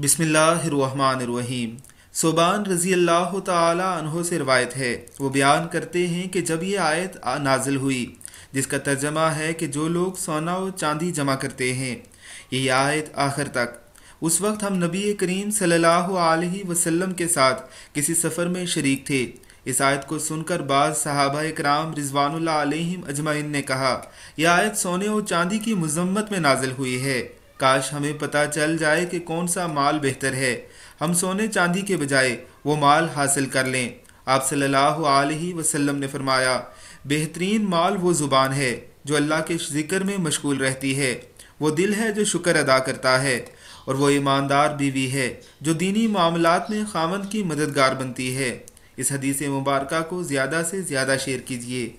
बिसमीम सोबान रज़ी अल्लाह तहों से रवायत है वो बयान करते हैं कि जब ये आयत नाजिल हुई जिसका तर्जमा है कि जो लोग सोना और चांदी जमा करते हैं यही आयत आखिर तक उस वक्त हम नबी करीम सल्लल्लाहु अलैहि वसल्लम के साथ किसी सफ़र में शरीक थे इस आयत को सुनकर बाज़ सहाबा कराम रिजवान अलैहिम अजमाइन ने कहा यह आयत सोने और चांदी की मजम्मत में नाजिल हुई है काश हमें पता चल जाए कि कौन सा माल बेहतर है हम सोने चांदी के बजाय वो माल हासिल कर लें आप सल्लल्लाहु अलैहि वसल्लम ने फरमाया बेहतरीन माल वो ज़ुबान है जो अल्लाह के जिक्र में मशगूल रहती है वो दिल है जो शुक्र अदा करता है और वो ईमानदार बीवी है जो दीनी मामला में खामन की मददगार बनती है इस हदीस मुबारक को ज़्यादा से ज़्यादा शेयर कीजिए